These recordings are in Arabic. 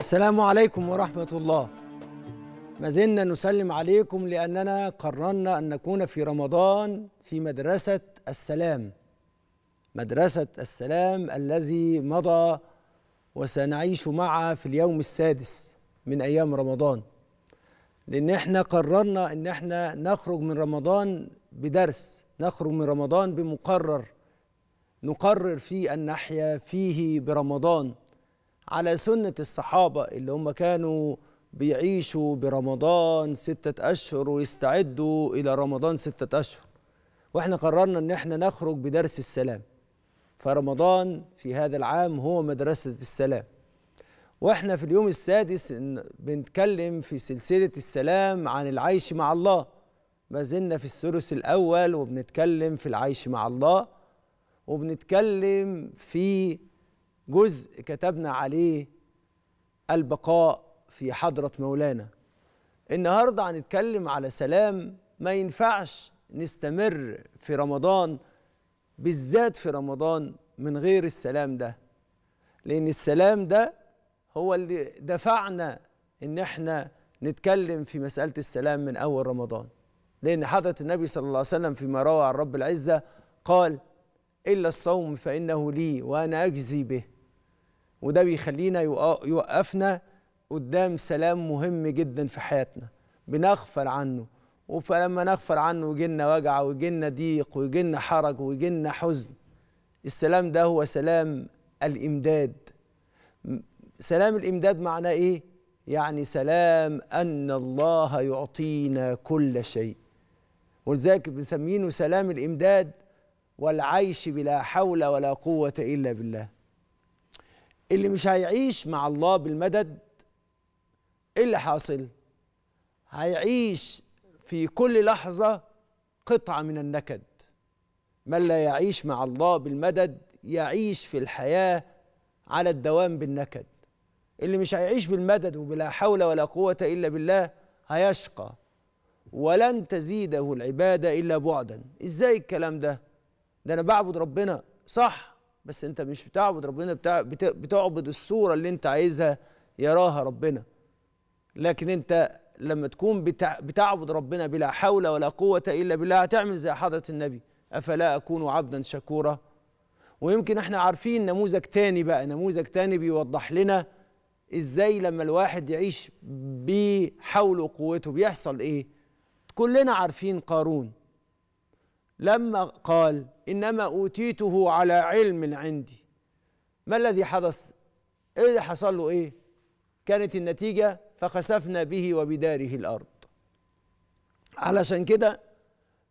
السلام عليكم ورحمة الله ما زلنا نسلم عليكم لأننا قررنا أن نكون في رمضان في مدرسة السلام مدرسة السلام الذي مضى وسنعيش معها في اليوم السادس من أيام رمضان لأن احنا قررنا أن احنا نخرج من رمضان بدرس نخرج من رمضان بمقرر نقرر فيه أن نحيا فيه برمضان على سنة الصحابة اللي هم كانوا بيعيشوا برمضان ستة أشهر ويستعدوا إلى رمضان ستة أشهر وإحنا قررنا إن إحنا نخرج بدرس السلام فرمضان في هذا العام هو مدرسة السلام وإحنا في اليوم السادس بنتكلم في سلسلة السلام عن العيش مع الله ما زلنا في الثلث الأول وبنتكلم في العيش مع الله وبنتكلم في جزء كتبنا عليه البقاء في حضرة مولانا النهاردة هنتكلم على سلام ما ينفعش نستمر في رمضان بالذات في رمضان من غير السلام ده لأن السلام ده هو اللي دفعنا إن احنا نتكلم في مسألة السلام من أول رمضان لأن حضرة النبي صلى الله عليه وسلم فيما روى عن رب العزة قال إلا الصوم فإنه لي وأنا أجزي به وده بيخلينا يوقفنا قدام سلام مهم جدا في حياتنا بنغفل عنه فلما نغفل عنه وجينا وجع وجينا ضيق وجينا حرج وجينا حزن السلام ده هو سلام الامداد سلام الامداد معناه ايه يعني سلام ان الله يعطينا كل شيء ولذلك بنسمينه سلام الامداد والعيش بلا حول ولا قوه الا بالله اللي مش هيعيش مع الله بالمدد ايه اللي حاصل هيعيش في كل لحظه قطعه من النكد من لا يعيش مع الله بالمدد يعيش في الحياه على الدوام بالنكد اللي مش هيعيش بالمدد وبلا حول ولا قوه الا بالله هيشقى ولن تزيده العباده الا بعدا ازاي الكلام ده ده انا بعبد ربنا صح بس انت مش بتعبد ربنا بتاع بتعبد الصوره اللي انت عايزها يراها ربنا لكن انت لما تكون بتع... بتعبد ربنا بلا حول ولا قوه الا بالله هتعمل زي حضره النبي افلا اكون عبدا شكورا ويمكن احنا عارفين نموذج تاني بقى نموذج تاني بيوضح لنا ازاي لما الواحد يعيش بحول وقوته بيحصل ايه كلنا عارفين قارون لما قال انما اوتيته على علم عندي ما الذي حدث ايه اللي حصل له ايه كانت النتيجه فخسفنا به وبداره الارض علشان كده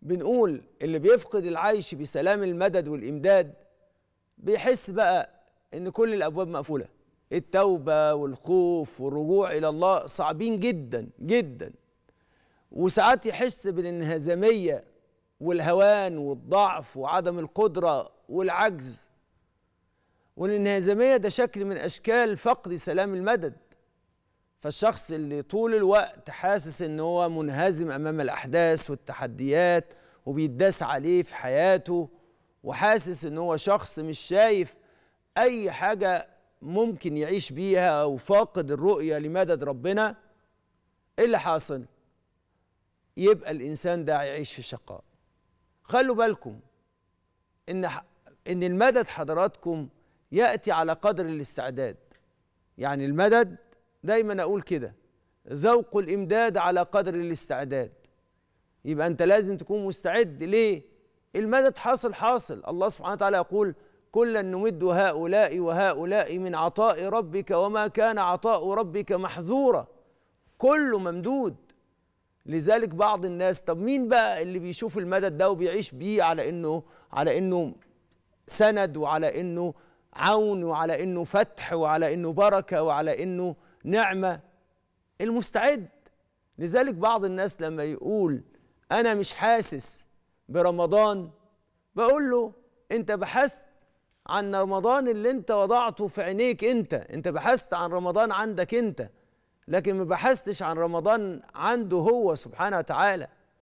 بنقول اللي بيفقد العيش بسلام المدد والامداد بيحس بقى ان كل الابواب مقفوله التوبه والخوف والرجوع الى الله صعبين جدا جدا وساعات يحس بالانهزاميه والهوان والضعف وعدم القدرة والعجز والانهزامية ده شكل من أشكال فقد سلام المدد فالشخص اللي طول الوقت حاسس ان هو منهزم امام الاحداث والتحديات وبيداس عليه في حياته وحاسس ان هو شخص مش شايف اي حاجه ممكن يعيش بيها او فاقد الرؤيه لمدد ربنا ايه اللي حاصل يبقى الانسان ده يعيش في شقاء خلوا بالكم ان ان المدد حضراتكم ياتي على قدر الاستعداد يعني المدد دايما اقول كده ذوق الامداد على قدر الاستعداد يبقى انت لازم تكون مستعد ليه المدد حاصل حاصل الله سبحانه وتعالى يقول كلا نمد هؤلاء وهؤلاء من عطاء ربك وما كان عطاء ربك محظورا كله ممدود لذلك بعض الناس طب مين بقى اللي بيشوف المدد ده وبيعيش بيه على انه على انه سند وعلى انه عون وعلى انه فتح وعلى انه بركه وعلى انه نعمه المستعد لذلك بعض الناس لما يقول انا مش حاسس برمضان بقول له انت بحثت عن رمضان اللي انت وضعته في عينيك انت انت بحثت عن رمضان عندك انت لكن ما بحثتش عن رمضان عنده هو سبحانه وتعالى